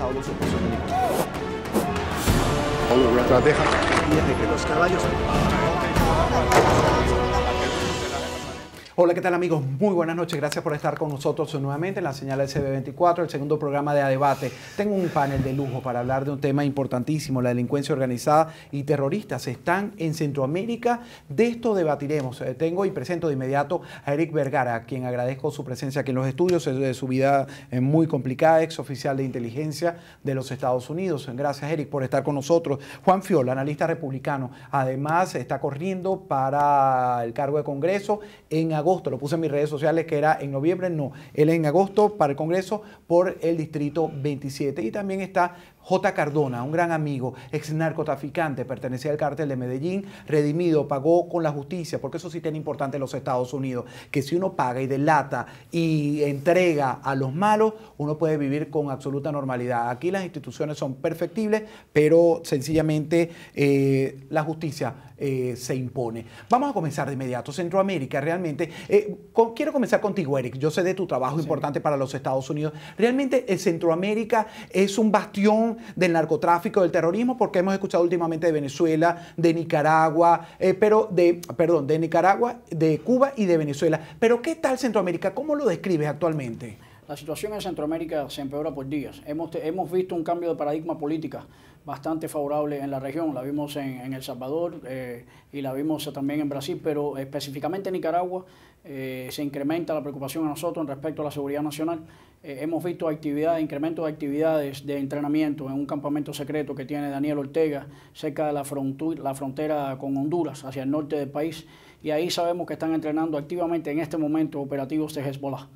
pasado los opuestos de Estrategia. dice que los caballos... Hola, ¿qué tal amigos? Muy buenas noches. Gracias por estar con nosotros nuevamente en la señal SB24, el segundo programa de A Debate. Tengo un panel de lujo para hablar de un tema importantísimo, la delincuencia organizada y terroristas. Están en Centroamérica. De esto debatiremos. Eh, tengo y presento de inmediato a Eric Vergara, a quien agradezco su presencia aquí en los estudios. Es de su vida eh, muy complicada, ex oficial de inteligencia de los Estados Unidos. Gracias, Eric, por estar con nosotros. Juan Fiola, analista republicano. Además, está corriendo para el cargo de Congreso en agosto, lo puse en mis redes sociales que era en noviembre, no, él en agosto para el Congreso por el Distrito 27 y también está J. Cardona, un gran amigo, ex narcotraficante, pertenecía al cártel de Medellín, redimido, pagó con la justicia, porque eso sí tiene importante en los Estados Unidos, que si uno paga y delata y entrega a los malos, uno puede vivir con absoluta normalidad. Aquí las instituciones son perfectibles, pero sencillamente eh, la justicia eh, se impone. Vamos a comenzar de inmediato. Centroamérica, realmente, eh, quiero comenzar contigo, Eric. Yo sé de tu trabajo importante para los Estados Unidos. Realmente Centroamérica es un bastión del narcotráfico, del terrorismo, porque hemos escuchado últimamente de Venezuela, de Nicaragua, eh, pero de, perdón, de Nicaragua, de Cuba y de Venezuela. Pero ¿qué tal Centroamérica? ¿Cómo lo describes actualmente? La situación en Centroamérica se empeora por días. Hemos, visto un cambio de paradigma política bastante favorable en la región. La vimos en, El Salvador eh, y la vimos también en Brasil, pero específicamente en Nicaragua eh, se incrementa la preocupación a nosotros respecto a la seguridad nacional. Eh, hemos visto actividades, incremento de actividades de entrenamiento en un campamento secreto que tiene Daniel Ortega cerca de la, la frontera con Honduras, hacia el norte del país, y ahí sabemos que están entrenando activamente en este momento operativos de Hezbollah.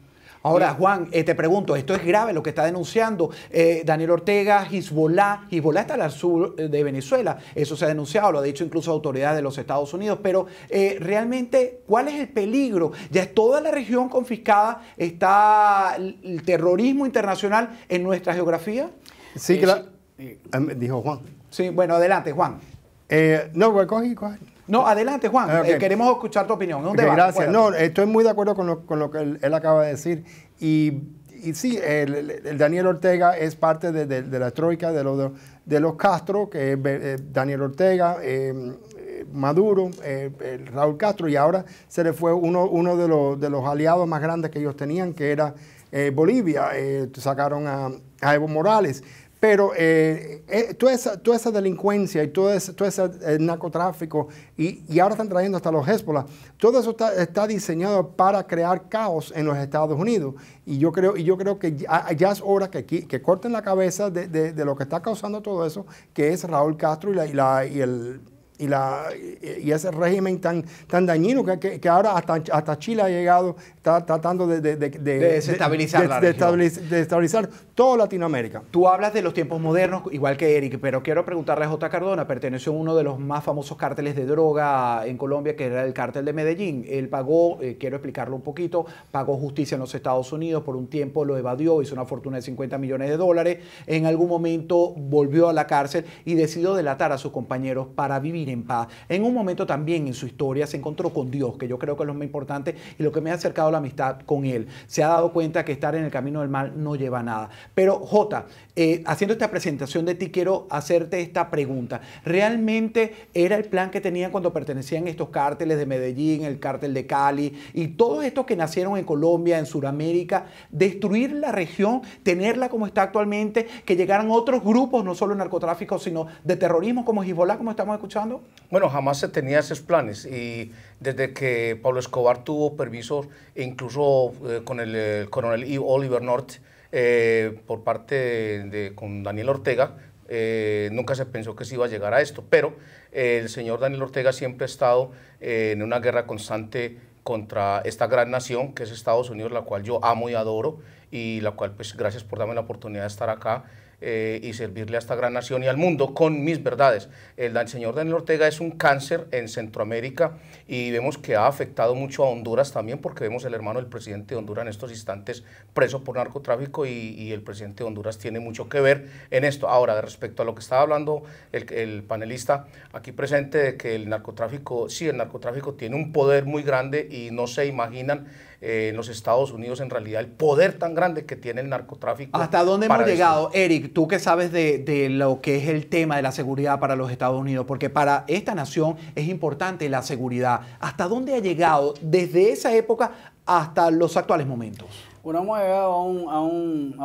Ahora, Juan, eh, te pregunto, esto es grave lo que está denunciando eh, Daniel Ortega, Hezbollah. Hezbollah está al sur eh, de Venezuela, eso se ha denunciado, lo ha dicho incluso autoridades de los Estados Unidos, pero realmente, ¿cuál es el peligro? Ya es toda la región confiscada, está el terrorismo internacional en nuestra geografía. Sí, claro. Em, dijo Juan. Sí, bueno, adelante, Juan. no, pues cogí, no, adelante, Juan. Ah, eh, queremos escuchar tu opinión. gracias. No, estoy muy de acuerdo con lo, con lo que él, acaba de decir. Y, sí, el, Daniel Ortega es parte de, la troika de, los de, los Castro, que es eh, Daniel Ortega, eh, Maduro, Raúl Castro, y ahora se le fue uno, uno de, los, de los aliados más grandes que ellos tenían, que era Bolivia. sacaron a Evo Morales. Pero eh, eh, toda, esa, toda, esa, delincuencia y todo ese, todo eh, narcotráfico, y, y, ahora están trayendo hasta los Hezbollah, todo eso está, diseñado para crear caos en los Estados Unidos. Y yo creo, y yo creo que ya, es hora que, corten la cabeza de, de, lo que está causando todo eso, que es Raúl Castro y, la, y el y, la, y ese régimen tan, tan dañino que, ahora hasta, hasta, Chile ha llegado, está tratando de, de, desestabilizar, toda Latinoamérica. Tú hablas de los tiempos modernos, igual que Eric, pero quiero preguntarle a J. Cardona, perteneció a uno de los más famosos cárteles de droga en Colombia, que era el cártel de Medellín. Él pagó, eh, quiero explicarlo un poquito, pagó justicia en los Estados Unidos, por un tiempo lo evadió, hizo una fortuna de 50 millones de dólares, en algún momento volvió a la cárcel y decidió delatar a sus compañeros para vivir en paz. En un momento también en su historia se encontró con Dios, que yo creo que es lo más importante y lo que me ha acercado la amistad con él. Se ha dado cuenta que estar en el camino del mal no lleva nada. Pero J, eh, haciendo esta presentación de ti, quiero hacerte esta pregunta. ¿Realmente era el plan que tenían cuando pertenecían estos cárteles de Medellín, el cártel de Cali y todos estos que nacieron en Colombia, en Sudamérica, destruir la región, tenerla como está actualmente, que llegaran otros grupos, no solo narcotráfico sino de terrorismo como Hezbollah, como estamos escuchando? Bueno, jamás se tenía esos planes y desde que Pablo Escobar tuvo permiso, e incluso eh, con el, coronel Oliver North, eh, por parte de, con Daniel Ortega, eh, nunca se pensó que se iba a llegar a esto, pero el señor Daniel Ortega siempre ha estado en una guerra constante contra esta gran nación que es Estados Unidos, la cual yo amo y adoro y la cual pues gracias por darme la oportunidad de estar acá eh, y servirle a esta gran nación y al mundo con mis verdades. El, señor Daniel Ortega es un cáncer en Centroamérica y vemos que ha afectado mucho a Honduras también porque vemos el hermano del presidente de Honduras en estos instantes preso por narcotráfico y, el presidente de Honduras tiene mucho que ver en esto. Ahora, respecto a lo que estaba hablando el, panelista aquí presente de que el narcotráfico, sí, el narcotráfico tiene un poder muy grande y no se imaginan eh, en los Estados Unidos en realidad el poder tan grande que tiene el narcotráfico. ¿Hasta dónde hemos llegado, Eric? tú qué sabes de, lo que es el tema de la seguridad para los Estados Unidos, porque para esta nación es importante la seguridad. ¿Hasta dónde ha llegado desde esa época hasta los actuales momentos? Bueno, hemos llegado a,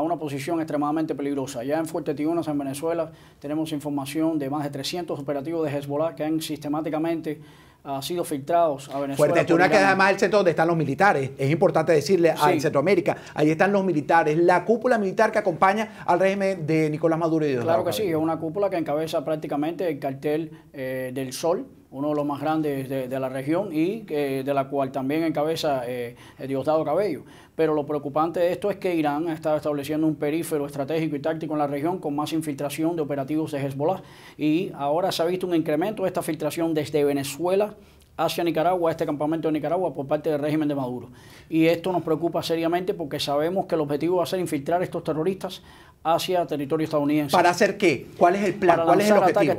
una posición extremadamente peligrosa. Ya en Fuerte Tiunas, en Venezuela, tenemos información de más de 300 operativos de Hezbollah que han sistemáticamente ha sido filtrados a Venezuela. Fuerte una que además el centro donde están los militares. Es importante decirle a Centroamérica, ahí están los militares, la cúpula militar que acompaña al régimen de Nicolás Maduro y Claro que sí, es una cúpula que encabeza prácticamente el cartel eh, del Sol, uno de los más grandes de, la región y eh, de la cual también encabeza eh, eh, Diosdado Cabello. Pero lo preocupante de esto es que Irán ha estado estableciendo un perífero estratégico y táctico en la región con más infiltración de operativos de Hezbollah y ahora se ha visto un incremento de esta filtración desde Venezuela hacia Nicaragua, este campamento de Nicaragua, por parte del régimen de Maduro. Y esto nos preocupa seriamente porque sabemos que el objetivo va a ser infiltrar estos terroristas hacia territorio estadounidense. ¿Para hacer qué? ¿Cuál es el plan? ¿Cuál es el objetivo?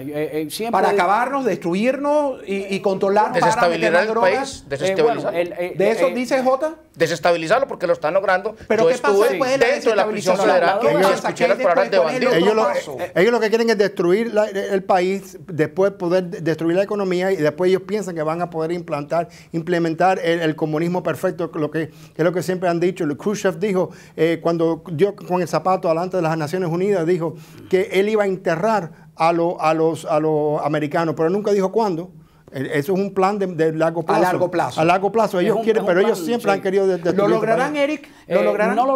Eh, eh, Para acabarnos, destruirnos y, y controlar, eh, desestabilizar el país, desestabilizar. de eso dice J. Desestabilizarlo porque lo están logrando. Pero Yo ¿qué después dentro de la prisión federal ellos Ellos lo, que quieren es destruir el país, después poder destruir la economía y después ellos piensan que van a poder implantar, implementar el, comunismo perfecto, lo que, es lo que siempre han dicho. Khrushchev dijo cuando dio con el zapato adelante delante de las Naciones Unidas dijo que él iba a enterrar a, a, los, a los americanos, pero nunca dijo cuándo. Eh, eso es un plan de, largo plazo. A largo plazo. Ellos quieren, pero ellos siempre han querido. ¿Lo este lograrán, Eric? Eh, no lo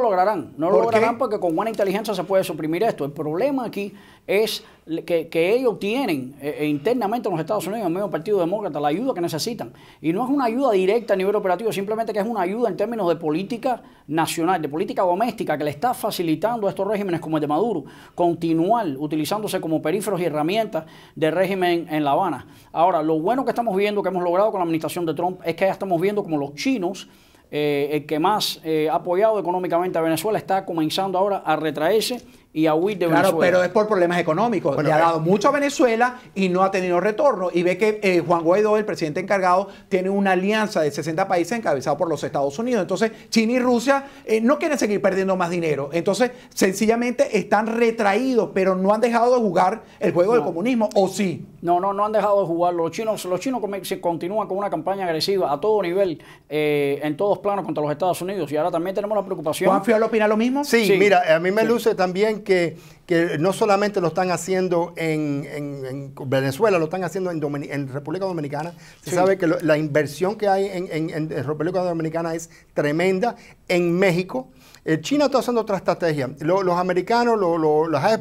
lograrán. No lo lograrán porque con buena inteligencia se puede suprimir esto. El problema aquí es que, ellos tienen eh, eh, internamente en los Estados Unidos, en medio del Partido Demócrata, la ayuda que necesitan. Y no es una ayuda directa a nivel operativo, simplemente que es una ayuda en términos de política nacional, de política doméstica, que le está facilitando a estos regímenes como el de Maduro continuar utilizándose como períferos y herramientas de régimen en La Habana. Ahora, lo bueno que estamos viendo, que hemos logrado con la administración de Trump, es que ya estamos viendo como los chinos, eh, el que más eh, ha apoyado económicamente a Venezuela, está comenzando ahora a retraerse y a huir de Venezuela. pero es por problemas económicos. Le ha eh. dado mucho a Venezuela y no ha tenido retorno. Y ve que Juan Guaidó, el presidente encargado, tiene una alianza de 60 países encabezado por los Estados Unidos. Entonces, China y Rusia no quieren seguir perdiendo más dinero. Entonces, sencillamente están retraídos, pero no han dejado de jugar el juego del comunismo, ¿o sí? No, no, no han dejado de jugar. Los chinos, los chinos continúan con una campaña agresiva a todo nivel, en todos planos contra los Estados Unidos y ahora también tenemos la preocupación. ¿Juan Fiol opina lo mismo? Sí, mira, a mí me luce también que, que no solamente lo están haciendo en, Venezuela, lo están haciendo en, República Dominicana. Se sabe que la inversión que hay en, en República Dominicana es tremenda. En México eh, China está usando otra estrategia. Los, americanos, los, las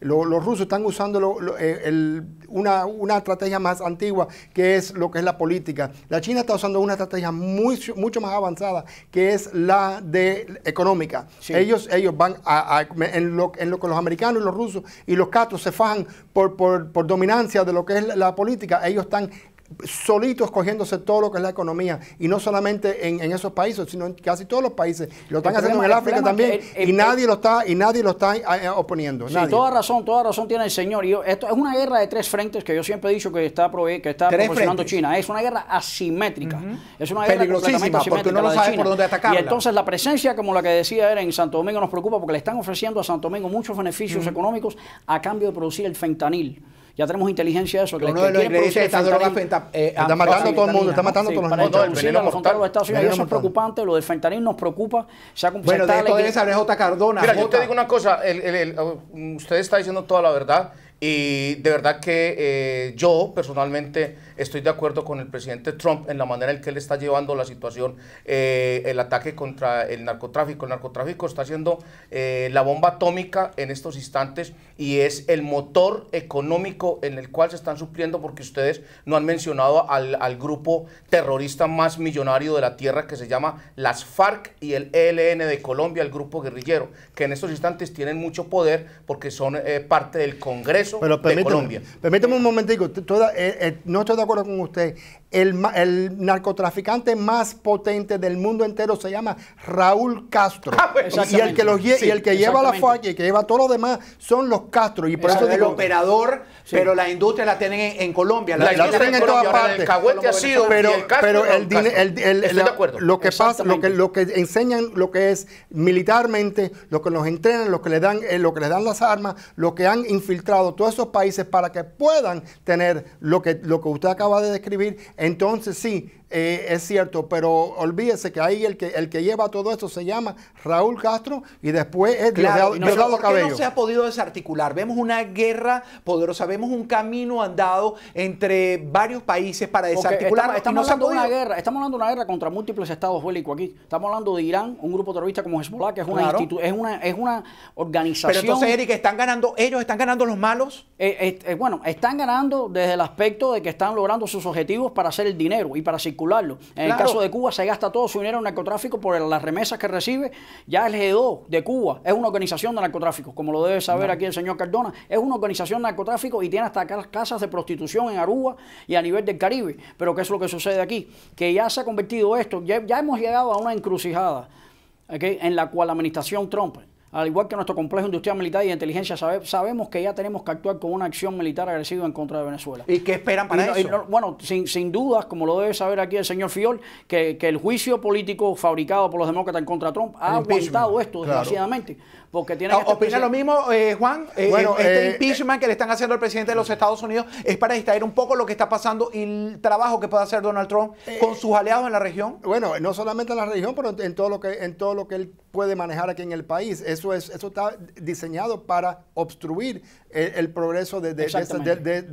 los rusos están usando eh, una, estrategia más antigua, que es lo que es la política. La China está usando una estrategia mucho más avanzada, que es la de económica. Ellos, ellos van a, en, lo, en, lo, que los americanos, y los rusos y los catos se fajan por, dominancia de lo que es la, la política. Ellos están solitos cogiéndose todo lo que es la economía, y no solamente en, esos países, sino en casi todos los países. Lo están haciendo en el África también, y, nadie lo está, y nadie lo está eh, eh, oponiendo. toda razón, toda razón tiene el señor. Y esto es una guerra de tres frentes que yo siempre he dicho que está, que está proporcionando China. Es una guerra asimétrica. Es una guerra completamente asimétrica. Porque no lo por dónde Y entonces la presencia, como la que decía era en Santo Domingo, nos preocupa porque le están ofreciendo a Santo Domingo muchos beneficios económicos a cambio de producir el fentanil. Ya tenemos inteligencia de eso. Que uno de los ingredientes de esta droga eh, está, matando a todo el mundo, está matando a todos los Estados Unidos, eso es preocupante. Lo del fentanil nos preocupa. Se ha bueno, de esto debe saber J. Cardona. Mira, yo te digo una cosa. usted está diciendo toda la verdad. Y de verdad que eh, yo personalmente Estoy de acuerdo con el presidente Trump en la manera en que él está llevando la situación, eh, el ataque contra el narcotráfico. El narcotráfico está siendo eh, la bomba atómica en estos instantes y es el motor económico en el cual se están supliendo porque ustedes no han mencionado al, grupo terrorista más millonario de la tierra que se llama las FARC y el ELN de Colombia, el grupo guerrillero, que en estos instantes tienen mucho poder porque son eh, parte del Congreso de Colombia. Permítame un momentico, no estoy de acuerdo con usted. El, el, narcotraficante más potente del mundo entero se llama Raúl Castro. Ah, y el que, los y el que lleva la FAC y que lleva todo lo demás son los Castro. Y por eso el operador, pero la industria la tienen en, Colombia. La, la tienen en, todas partes. El ha sido pero, el Castro, pero el, Lo que pasa, lo que, lo que enseñan, lo que es militarmente, lo que nos entrenan, lo que le dan, eh, lo que le dan las armas, lo que han infiltrado todos esos países para que puedan tener lo que, lo que usted acaba de describir. Entonces sí, eh, es cierto, pero olvídese que ahí el que, el que lleva todo esto se llama Raúl Castro y después es claro, no, se ha podido desarticular. Vemos una guerra poderosa, vemos un camino andado entre varios países para desarticular. estamos, hablando de una guerra, estamos hablando una guerra contra múltiples estados bélicos aquí. Estamos hablando de Irán, un grupo terrorista como Hezbollah, que es una, es una, es una organización. Pero entonces, Eric, ¿están ganando ellos? ¿Están ganando los malos? Eh, eh, eh, bueno, están ganando desde el aspecto de que están logrando sus objetivos para hacer el dinero y para seguir en el caso de Cuba se gasta todo su dinero en narcotráfico por las remesas que recibe. Ya el G2 e de Cuba es una organización de narcotráfico, como lo debe saber aquí el señor Cardona. Es una organización de narcotráfico y tiene hasta casas de prostitución en Aruba y a nivel del Caribe. Pero ¿qué es lo que sucede aquí? Que ya se ha convertido esto, ya, hemos llegado a una encrucijada en la cual la administración Trump al igual que nuestro complejo industrial militar y de inteligencia, sabemos que ya tenemos que actuar con una acción militar agresiva en contra de Venezuela. ¿Y que esperan para eso? bueno, sin, dudas, como lo debe saber aquí el señor Fiol, que, el juicio político fabricado por los demócratas en contra de Trump ha aguantado esto, desgraciadamente. Porque tiene ah, ¿Opina lo mismo, eh, Juan? Eh, eh, bueno, este impeachment que le están haciendo al presidente de los Estados Unidos es para distraer un poco lo que está pasando y el trabajo que puede hacer Donald Trump con sus aliados en la región. Bueno, no solamente en la región, pero en todo lo que, en todo lo que él puede manejar aquí en el país. Es eso, está diseñado para obstruir e, el, progreso de, de,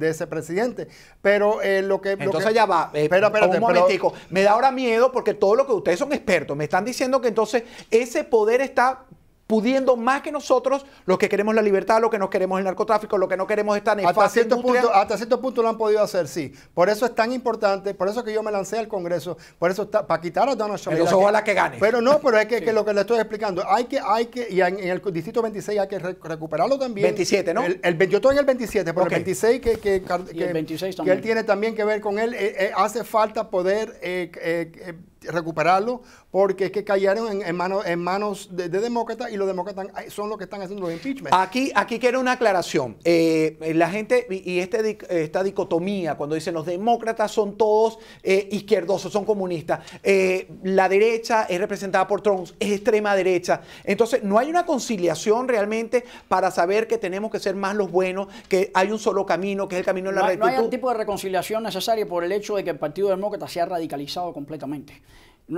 ese, presidente. Pero eh, lo que... Entonces ya va. Eh, espera, un Pero, me da ahora miedo porque todo lo que ustedes son expertos, me están diciendo que entonces ese poder está pudiendo más que nosotros, los que queremos la libertad, los que no queremos el narcotráfico, los que no queremos esta nefasta hasta cierto Punto, hasta cierto punto lo han podido hacer, sí. Por eso es tan importante, por eso que yo me lancé al Congreso, por eso está, para quitar a Donald Trump. Pero ojalá que, gane. Pero no, pero es que, lo que le estoy explicando, hay que, hay que, y en, el distrito 26 hay que recuperarlo también. 27, ¿no? El, yo estoy en el 27, pero el 26 que, él tiene también que ver con él, eh, eh, hace falta poder... Eh, recuperarlo, porque es que cayeron en, manos, en manos de, demócratas y los demócratas son los que están haciendo los impeachments Aquí, aquí quiero una aclaración. Eh, la gente, y este, esta dicotomía, cuando dicen los demócratas son todos eh, izquierdosos, son comunistas, eh, la derecha es representada por Trump, es extrema derecha. Entonces, no hay una conciliación realmente para saber que tenemos que ser más los buenos, que hay un solo camino, que es el camino de la No hay un tipo de reconciliación necesaria por el hecho de que el Partido Demócrata se ha radicalizado completamente. Eh,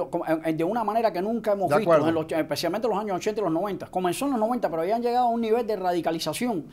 eh, de una manera que nunca hemos visto, especialmente en los años 80 y los 90. Comenzó en los 90, pero habían llegado a un nivel de radicalización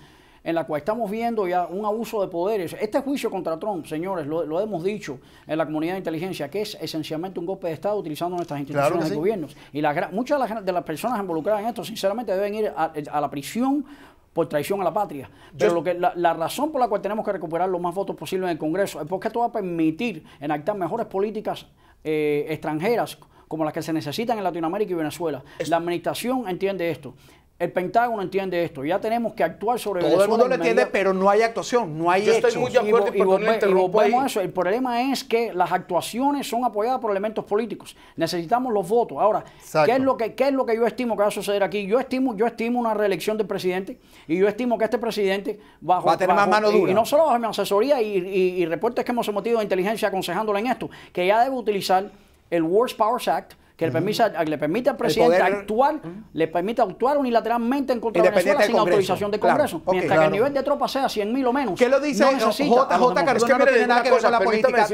en la cual estamos viendo ya un abuso de poderes. Este juicio contra Trump, señores, lo, hemos dicho en la comunidad de inteligencia, que es esencialmente un golpe de Estado utilizando nuestras instituciones de gobierno. gobiernos. Y la, muchas de las, personas involucradas en esto, sinceramente, deben ir a, la prisión por traición a la patria. Pero lo que, la, la, razón por la cual tenemos que recuperar los más votos posibles en el Congreso es porque esto va a permitir enactar mejores políticas eh, extranjeras como las que se necesitan en Latinoamérica y Venezuela. La administración entiende esto. El Pentágono entiende esto. Ya tenemos que actuar sobre Todo el mundo lo entiende, pero no hay actuación, no hay Yo estoy muy de acuerdo y, El problema es que las actuaciones son apoyadas por elementos políticos. Necesitamos los votos. Ahora, ¿qué es, lo que, ¿qué es lo que yo estimo que va a suceder aquí? Yo estimo, yo estimo una reelección del presidente y yo estimo que este presidente va a tener más mano dura. Y, no solo bajo mi asesoría y, reportes que hemos sometido de inteligencia aconsejándole en esto, que ya debe utilizar el Worst Powers Act, que le, permita, permite al presidente actuar, le permita actuar unilateralmente en contra de Venezuela sin autorización del Congreso. Mientras que el nivel de tropas sea 100 mil o menos. ¿Qué lo dice JJ la política.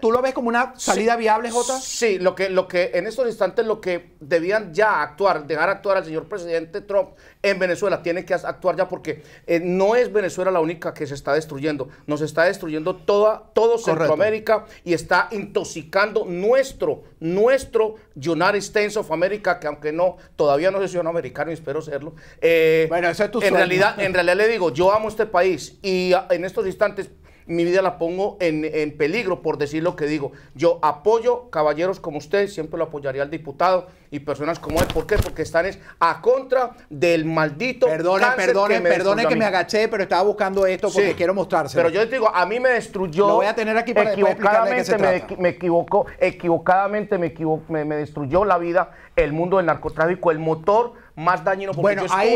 ¿Tú lo, ves, como una salida viable, J? Sí, lo que, lo que en estos instantes lo que debían ya actuar, dejar actuar al señor presidente Trump en Venezuela, tiene que actuar ya porque eh, no es Venezuela la única que se está destruyendo. Nos está destruyendo toda, todo Centroamérica y está intoxicando nuestro, nuestro United States of America, que aunque no, todavía no soy ciudadano americano y espero serlo. Eh, bueno, en realidad, en realidad le digo, yo amo este país y en estos instantes mi vida la pongo en, peligro por decir lo que digo. Yo apoyo caballeros como usted, siempre lo apoyaría al diputado y personas como él. ¿Por qué? Porque están es a contra del maldito. Perdone, perdone, perdone que me agaché, pero estaba buscando esto porque quiero mostrárselo. Pero yo te digo, a mí me destruyó. Lo voy a tener aquí para equivocadamente de se Me, equivocó, equivocadamente me, equivo me destruyó la vida el mundo del narcotráfico, el motor más dañino porque bueno, yo ahí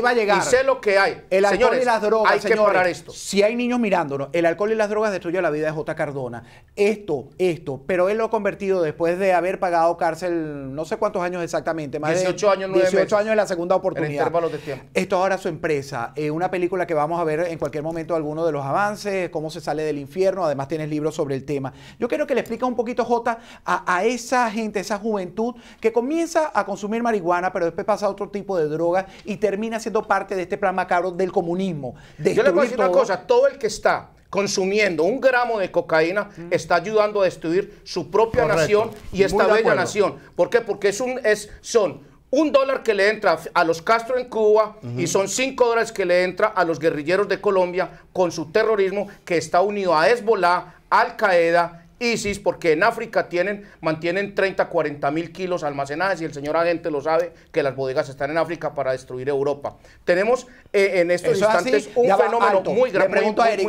va a llegar, Y sé lo que hay. El alcohol y las drogas, hay que parar esto. Si hay niños mirándonos, el alcohol y las drogas destruyó la vida de J. Cardona. Esto, esto, pero él lo ha convertido después de haber pagado cárcel no sé cuántos años exactamente, más 18 años, 18 años en la segunda oportunidad. Esto ahora es su empresa, eh, una película que vamos a ver en cualquier momento alguno de los avances, cómo se sale del infierno, además tienes libros sobre el tema. Yo quiero que le explique un poquito J a, a esa gente, esa juventud que comienza a consumir marihuana, pero después pasa a otro tipo de droga y termina siendo parte de este plan macabro del comunismo. Yo le voy a decir una cosa, todo el que está consumiendo un gramo de cocaína está ayudando a destruir su propia nación y esta bella nación. ¿Por qué? Porque es un, es, son un dólar que le entra a los Castro en Cuba y son cinco dólares que le entra a los guerrilleros de Colombia con su terrorismo que está unido a Hezbollah, Al Qaeda, ISIS, porque en África tienen, mantienen 30, 40 mil kilos almacenadas y el señor agente lo sabe, que las bodegas están en África para destruir Europa. Tenemos eh, en estos instantes un fenómeno muy grave.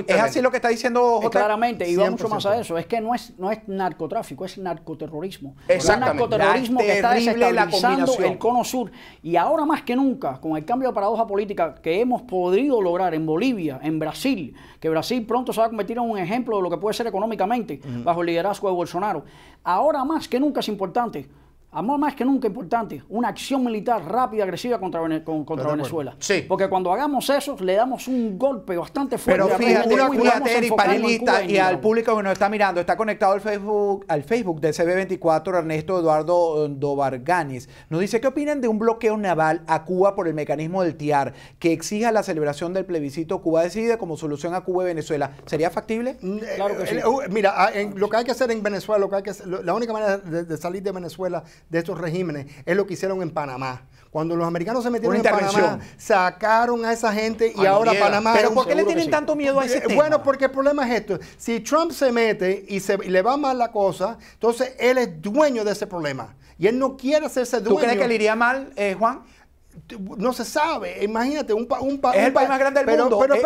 ¿es así lo que está diciendo eh, Jorge. Claramente, y va mucho más a eso, es que no es, no es narcotráfico, es narcoterrorismo. Es narcoterrorismo que está desestabilizando el cono sur. Y ahora más que nunca, con el cambio de paradoja política que hemos podido lograr en Bolivia, en Brasil, que Brasil pronto se va a convertir en un ejemplo de lo que puede ser económicamente, bajo liderazgo de Bolsonaro. Ahora más que nunca es importante Amor más que nunca importante, una acción militar rápida, agresiva contra, contra Venezuela. Porque cuando hagamos eso, le damos un golpe bastante fuerte. Pero fíjate, una y y, al público que nos está mirando, está conectado al Facebook, al Facebook de CB24, Ernesto Eduardo eh, Dobarganis. Nos dice, ¿qué opinan de un bloqueo naval a Cuba por el mecanismo del TIAR que exija la celebración del plebiscito Cuba Decide como solución a Cuba y Venezuela? ¿Sería factible? Mm, claro que eh, sí. Eh, uh, mira, ah, lo que hay que hacer en Venezuela, lo que hay que la única manera de salir de Venezuela de estos regímenes es lo que hicieron en Panamá. Cuando los americanos se metieron en Panamá, sacaron a esa gente y ahora Panamá. ¿Pero por qué le tienen tanto miedo a ese eh, Bueno, porque el problema es esto: si Trump se mete y se le va mal la cosa, entonces él es dueño de ese problema y él no quiere hacerse dueño. ¿Tú crees que le iría mal, eh, Juan? no se sabe. Imagínate, un, un, es el país más grande del mundo. Pero eh,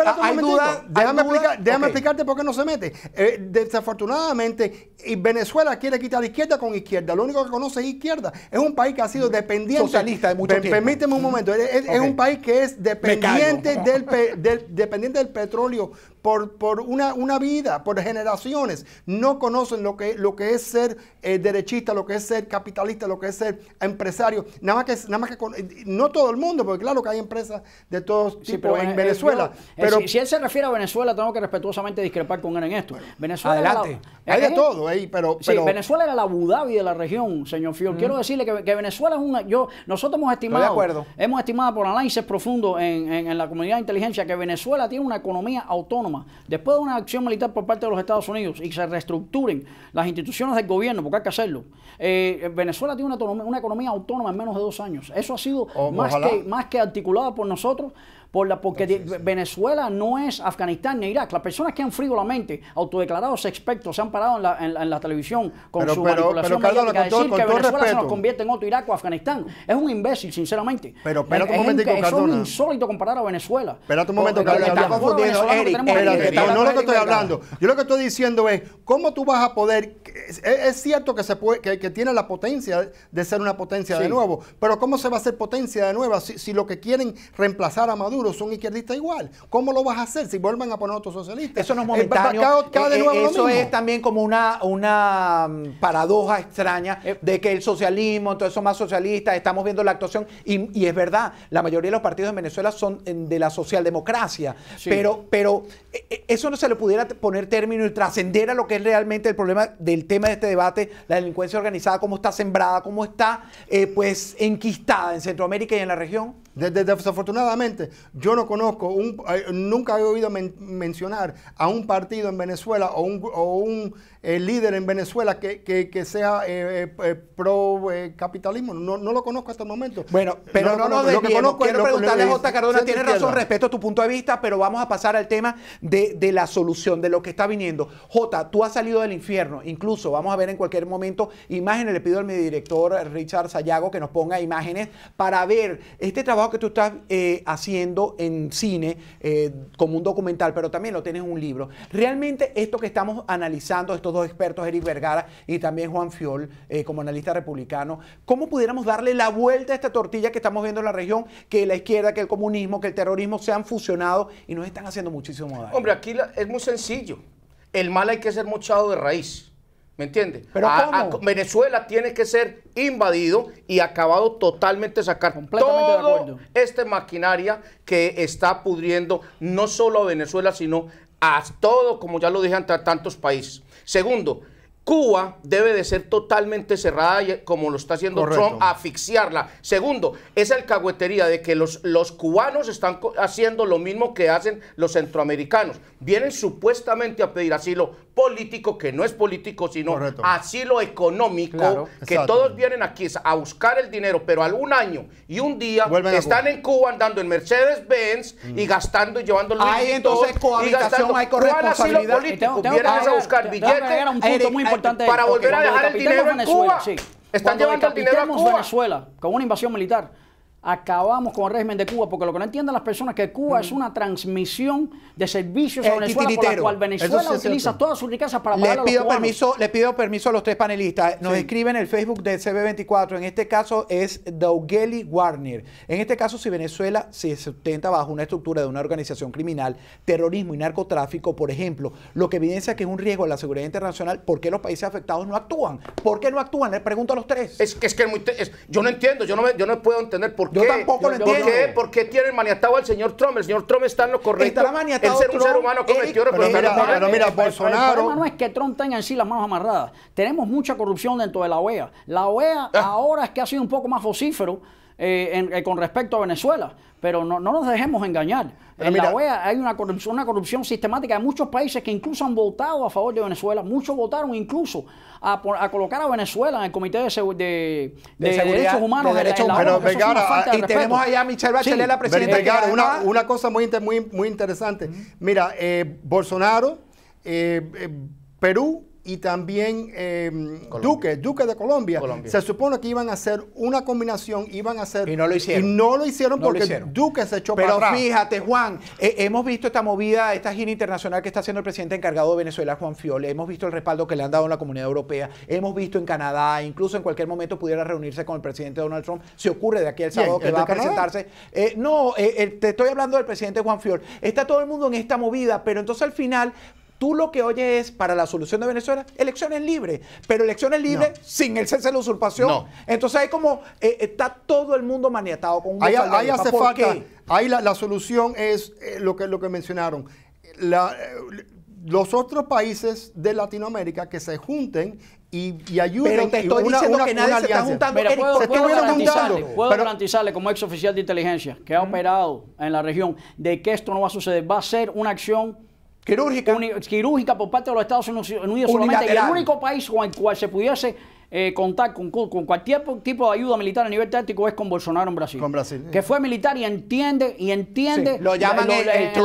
déjame, déjame explicarte por qué no se mete. Eh, desafortunadamente, Venezuela quiere quitar izquierda con izquierda. Lo único que conoce es izquierda. Es un país que ha sido mm, dependiente. Socialista de mucho Permíteme un momento. Es, un país que es dependiente del, del, dependiente del petróleo por, por una, una, vida, por generaciones, no conocen lo que, lo que es ser eh, derechista, lo que es ser capitalista, lo que es ser empresario. Nada más que, nada más que eh, no todo el mundo, porque claro que hay empresas de todos tipos en eh, Venezuela. pero, si, él se refiere a Venezuela, tengo que respetuosamente discrepar con él en esto. Venezuela hay de todo, pero, sí, Venezuela era la Abu Dhabi de la región, señor Fior. Mm. Quiero decirle que, Venezuela es una. Yo, nosotros hemos estimado. Hemos estimado por análisis profundo en, en la comunidad de inteligencia que Venezuela tiene una economía autónoma después de una acción militar por parte de los Estados Unidos y se reestructuren las instituciones del gobierno, porque hay que hacerlo, eh, eh, Venezuela tiene una, economía autónoma en menos de dos años. Eso ha sido más, que, más que articulado por nosotros por la, porque Venezuela no es Afganistán ni Irak. Las personas que han frívolamente autodeclarados expertos se han parado en la, televisión con su manipulación pero, que Venezuela se nos convierte en otro Irak o Afganistán. Es un imbécil, sinceramente. Pero es, un insólito comparar a Venezuela. Espérate un momento, no lo que estoy hablando. Yo lo que estoy diciendo es, ¿cómo tú vas a poder... Es, cierto que, se puede, que, tiene la potencia de ser una potencia de nuevo, pero ¿cómo se va a hacer potencia de nuevo si, si lo que quieren reemplazar a Maduro son izquierdistas igual. ¿Cómo lo vas a hacer si vuelven a poner otros socialistas? Eso no es momentáneo. Eh, eh, eso es también como una, una mm, paradoja extraña eh. de que el socialismo, entonces son más socialistas, estamos viendo la actuación. Y, es verdad, la mayoría de los partidos en Venezuela son de la socialdemocracia. Pero, pero eso no se le pudiera poner término y trascender a lo que es realmente el problema del tema de este debate, la delincuencia organizada, cómo está sembrada, cómo está pues enquistada en Centroamérica y en la región? Desafortunadamente, yo no conozco, eh, nunca he oído mencionar a un partido en Venezuela o un, eh, líder en Venezuela que, sea eh, pro capitalismo. No, lo conozco hasta el momento. Bueno, pero no, no, lo, conozco, Quiero preguntarle J. Cardona, tiene razón respeto a tu punto de vista, pero vamos a pasar al tema de, de la solución, de lo que está viniendo. J, tú has salido del infierno, incluso vamos a ver en cualquier momento imágenes, le pido al mi director Richard Sayago que nos ponga imágenes para ver este trabajo que tú estás haciendo en cine eh, como un documental, pero también lo tienes en un libro. Realmente esto que estamos analizando, estos dos expertos, Eric Vergara y también Juan Fiol, eh, como analista republicano, ¿cómo pudiéramos darle la vuelta a esta tortilla que estamos viendo en la región, que la izquierda, que el comunismo, que el terrorismo se han fusionado y nos están haciendo muchísimo daño? Hombre, aquí es muy sencillo. El mal hay que ser mochado de raíz. ¿Me entiendes? Pero Venezuela tiene que ser invadido y acabado totalmente sacar todo esta maquinaria que está pudriendo no solo a Venezuela, sino a todo, como ya lo dije, ante tantos países. Segundo, Cuba debe de ser totalmente cerrada, como lo está haciendo Trump, asfixiarla. Segundo, el alcahuetería de que los, los cubanos están haciendo lo mismo que hacen los centroamericanos. Vienen supuestamente a pedir asilo político, que no es político, sino asilo económico, que todos vienen aquí a buscar el dinero, pero algún año y un día están en Cuba andando en Mercedes-Benz y mm. gastando y llevando Ahí entonces hay Asilo político, a buscar para volver a dejar el dinero en Cuba. Sí. Están llevando el dinero a Venezuela con una invasión militar, acabamos con el régimen de Cuba, porque lo que no entienden las personas es que Cuba es una transmisión de servicios eh, a Venezuela, por la cual Venezuela utiliza todas sus riquezas para pagar les pido permiso Le pido permiso a los tres panelistas. Nos escriben el Facebook de CB24, en este caso es Daugeli Warner. En este caso, si Venezuela se sustenta bajo una estructura de una organización criminal, terrorismo y narcotráfico, por ejemplo, lo que evidencia que es un riesgo a la seguridad internacional, ¿por qué los países afectados no actúan? ¿Por qué no actúan? Les pregunto a los tres. Es, que es muy, yo no entiendo, yo no, yo no puedo entender por qué yo tampoco lo entiendo. ¿Por qué? ¿Por qué tienen maniatado al señor Trump? El señor Trump está en lo correcto. Está maniatado ser un ser humano cometió pero, pero mira, El problema no es que Trump tenga en sí las manos amarradas. Tenemos mucha corrupción dentro de la OEA. La OEA ahora es que ha sido un poco más vocífero eh, eh, con respecto a Venezuela. Pero no, nos dejemos engañar. en e hay una corrupción, sistemática hay muchos países que incluso han votado a favor de Venezuela. Muchos votaron incluso a, colocar a Venezuela en el Comité de, Derechos Humanos. y tenemos allá a Michelle Bachelet, la presidenta. una, una, cosa muy, muy, interesante. Mira, eh, Bolsonaro, Perú y también em, Duque, Duque de Colombia. Se supone que iban a hacer una combinación, iban a hacer... Y no lo hicieron. no lo hicieron porque Duque se echó Pero para atrás. fíjate, Juan, eh, hemos visto esta movida, esta gira internacional que está haciendo el presidente encargado de Venezuela, Juan Fiole. Hemos visto el respaldo que le han dado en la comunidad europea. Hemos visto en Canadá, incluso en cualquier momento pudiera reunirse con el presidente Donald Trump. Se ocurre de aquí al sábado que va a presentarse. Eh, no, eh, te estoy hablando del presidente Juan Fiole. Está todo el mundo en esta movida, pero entonces al final Tú lo que oyes es, para la solución de Venezuela, elecciones libres, pero elecciones libres sin el cese de la usurpación. Entonces hay como, eh, está todo el mundo maniatado con un Ahí, ahí hace falta, ahí la, solución es eh, lo, que, lo que mencionaron. Eh, los otros países de Latinoamérica que se junten y, ayuden. Pero te estoy diciendo que nadie se está juntando. puedo, puedo, garantizarle, como ex oficial de inteligencia que ha operado en la región de que esto no va a suceder. Va a ser una acción quirúrgica. quirúrgica por parte de los Estados Unidos solamente. Y el único país con el cual se pudiese eh, contar con, cualquier tipo de ayuda militar a nivel táctico es con Bolsonaro en Brasil. Con Brasil. Que fue militar y entiende y entiende lo la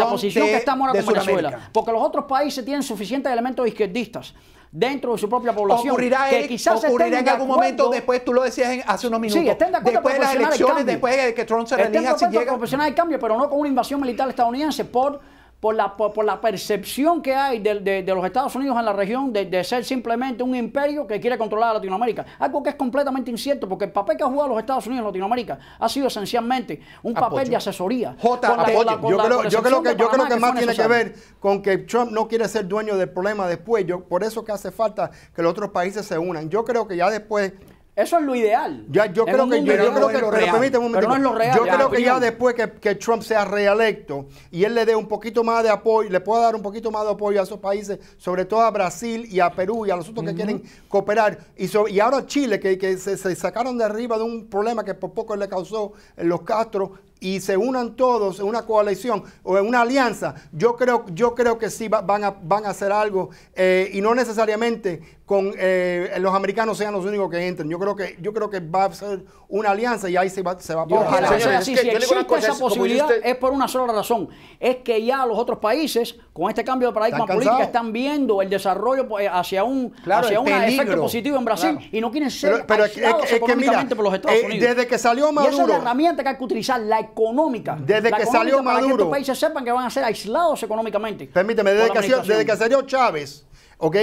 posición que estamos ahora con Venezuela. Porque los otros países tienen suficientes elementos izquierdistas dentro de su propia población. que quizás ocurrirá en algún momento, después tú lo decías hace unos minutos, sí, estén de acuerdo después de las elecciones, después de que Trump se relija, si llega... de cambio, pero no con una invasión militar estadounidense por por la, percepción que hay de, los Estados Unidos en la región de, ser simplemente un imperio que quiere controlar a Latinoamérica. Algo que es completamente incierto, porque el papel que ha jugado los Estados Unidos en Latinoamérica ha sido esencialmente un papel de asesoría. yo, creo, yo, creo, que, yo creo que, más tiene que ver con que Trump no quiere ser dueño del problema después. Yo, por eso que hace falta que los otros países se unan. Yo creo que ya después eso es lo ideal. yo creo que, ya, después que, Trump sea reelecto y él le dé un poquito más de apoyo, le pueda dar un poquito más de apoyo a esos países, sobre todo a Brasil y a Perú y a los otros que quieren cooperar. Y, ahora y ahora Chile, que, se, se, sacaron de arriba de un problema que por poco le causó los Castro y se unan todos en una coalición o en una alianza, yo creo, yo creo que sí van, a, van a hacer algo eh, y no necesariamente con eh, los americanos sean los únicos que entren. Yo creo que, yo creo que va a ser una alianza y ahí se va, se va a poder. Si existe esa posibilidad es por una sola razón. Es que ya los otros países, con este cambio de paradigma están política, están viendo el desarrollo pues, hacia un, efecto positivo en Brasil y no quieren ser pero, por los Estados eh, Unidos. desde que salió Maduro... esa es la herramienta que hay que utilizar, la económica. Desde que salió para Maduro. Que países sepan que van a ser aislados económicamente. Permíteme, desde que, salió Chávez. ¿ok?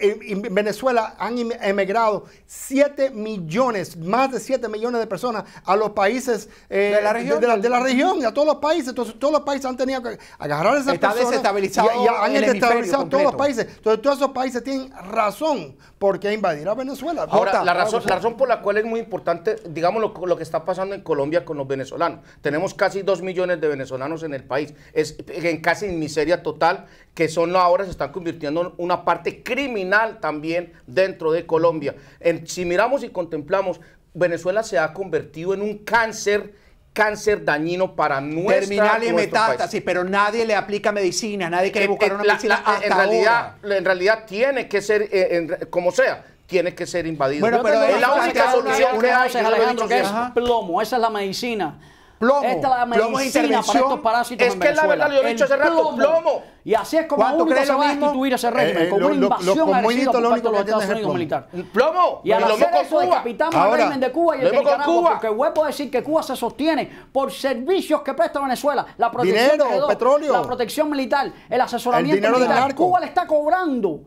En Venezuela han em-, emigrado 7 millones, más de 7 millones de personas a los países eh, de, la región, de, la, a todos los países. Entonces, todos los países han tenido que agarrar esas Está personas. Desestabilizado y, han desestabilizado todos los países. Entonces, todos esos países tienen razón ¿por qué invadir a Venezuela? Ahora, la, razón, razón por la cual es muy importante, digamos, lo, que está pasando en Colombia con los venezolanos. Tenemos casi dos millones de venezolanos en el país, es en casi miseria total, que son ahora se están convirtiendo en una parte criminal también dentro de Colombia. En, si miramos y contemplamos, Venezuela se ha convertido en un cáncer cáncer dañino para nuestra Terminal y metástasis, pero nadie le aplica medicina, nadie quiere eh, eh, buscar una medicina eh, en realidad, En realidad tiene que ser, como sea, tiene que ser invadido. pero la única solución que hay. es plomo, esa es la medicina. Plomo. Esta es la medicina para estos parásitos Es que es la verdad, yo he dicho hace rato, plomo. Y así es como único se va a instituir ese eh, régimen, eh, como una invasión agresiva por parte de los Estados Unidos militar. ¡Plomo! Y al hacer eso decapitamos el régimen de Cuba y el de Nicaragua, porque huevo decir que Cuba se sostiene por servicios que presta Venezuela. La protección petróleo. la protección militar, el asesoramiento militar. Cuba le está cobrando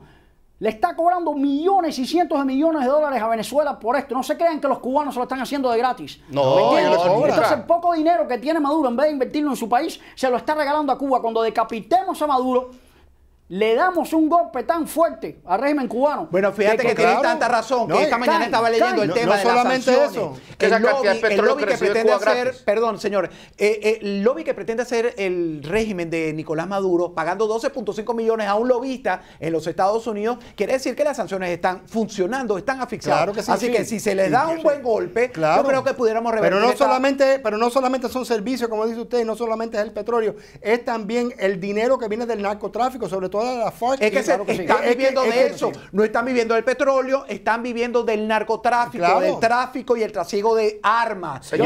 le está cobrando millones y cientos de millones de dólares a Venezuela por esto. No se crean que los cubanos se lo están haciendo de gratis. No, no Entonces, el poco dinero que tiene Maduro, en vez de invertirlo en su país, se lo está regalando a Cuba. Cuando decapitemos a Maduro, le damos un golpe tan fuerte al régimen cubano. Bueno, fíjate que, tienes tanta razón, que esta mañana estaba leyendo el tema de solamente las sanciones, eso, el, lobby, que pretende hacer, perdón, señor, eh, eh, el lobby que pretende hacer el régimen de Nicolás Maduro pagando 12.5 millones a un lobista en los Estados Unidos, quiere decir que las sanciones están funcionando, están afixadas. Así que si se le da un buen golpe, yo creo que pudiéramos revertir. Pero no solamente, pero no solamente son servicios, como dice usted, no solamente es el petróleo, es también el dinero que viene del narcotráfico, sobre todo es que, están viviendo de eso. no están viviendo del petróleo, están viviendo del narcotráfico, del tráfico y el trasiego de armas. Yo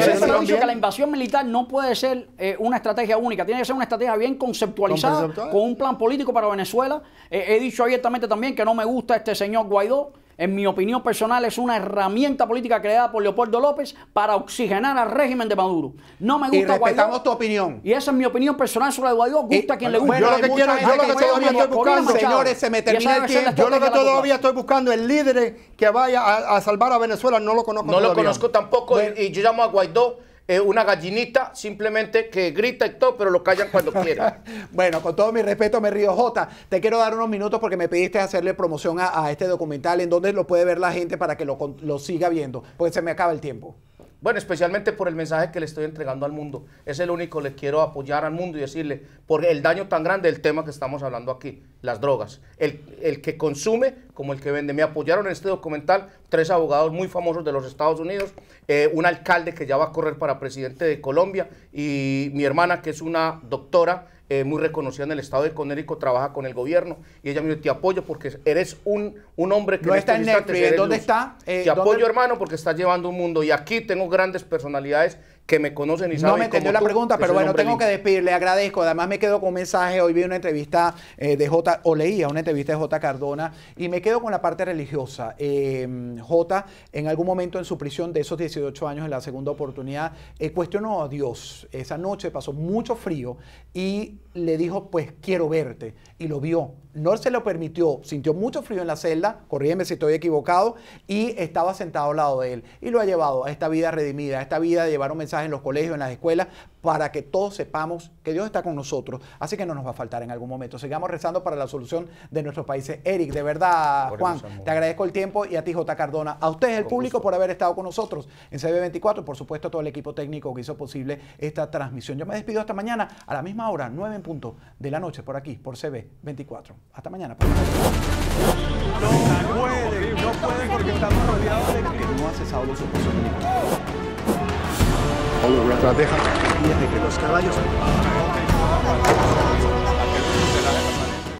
que la invasión militar no puede ser eh, una estrategia única, tiene que ser una estrategia bien conceptualizada, con un plan político para Venezuela. Eh, he dicho abiertamente también que no me gusta este señor Guaidó en mi opinión personal, es una herramienta política creada por Leopoldo López para oxigenar al régimen de Maduro. No me gusta y respetamos Guaidó, tu opinión. Y esa es mi opinión personal sobre Guaidó. Gusta quien le guste. Yo lo que quiero yo lo que todavía estoy buscando, señores, se me termina el tiempo. Yo lo que todavía estoy buscando el líder que vaya a, salvar a Venezuela, no lo conozco No lo conozco tampoco y yo llamo a Guaidó es una gallinita simplemente que grita y todo, pero lo callan cuando quiera. bueno, con todo mi respeto, me río Jota. Te quiero dar unos minutos porque me pediste hacerle promoción a, este documental, en dónde lo puede ver la gente para que lo, lo siga viendo, porque se me acaba el tiempo. Bueno, especialmente por el mensaje que le estoy entregando al mundo. Es el único le quiero apoyar al mundo y decirle, por el daño tan grande del tema que estamos hablando aquí, las drogas. El, que consume como el que vende. Me apoyaron en este documental tres abogados muy famosos de los Estados Unidos, eh, un alcalde que ya va a correr para presidente de Colombia y mi hermana que es una doctora eh, muy reconocida en el estado de Conérico, trabaja con el gobierno. Y ella me dijo, te apoyo porque eres un, un hombre que... No está este en Netflix, ¿dónde está? Eh, te apoyo, hermano, porque estás llevando un mundo. Y aquí tengo grandes personalidades que me conocen y saben. No me entendió la pregunta, pero bueno, tengo que despedirle, agradezco. Además me quedo con un mensaje, hoy vi una entrevista eh, de J, o leía una entrevista de J. Cardona, y me quedo con la parte religiosa. Eh, J, en algún momento en su prisión de esos 18 años, en la segunda oportunidad, eh, cuestionó a Dios. Esa noche pasó mucho frío y le dijo, pues quiero verte. Y lo vio. No se lo permitió, sintió mucho frío en la celda, corríeme si estoy equivocado, y estaba sentado al lado de él. Y lo ha llevado a esta vida redimida, a esta vida de llevar un mensaje en los colegios, en las escuelas, para que todos sepamos que Dios está con nosotros. Así que no nos va a faltar en algún momento. Sigamos rezando para la solución de nuestros países. Eric, de verdad, Juan, te agradezco el tiempo y a ti, J. Cardona, a ustedes, el público, por haber estado con nosotros en CB24 por supuesto a todo el equipo técnico que hizo posible esta transmisión. Yo me despido hasta mañana a la misma hora, 9 en punto de la noche, por aquí, por CB24. Hasta mañana estrategia. Dice que los caballos.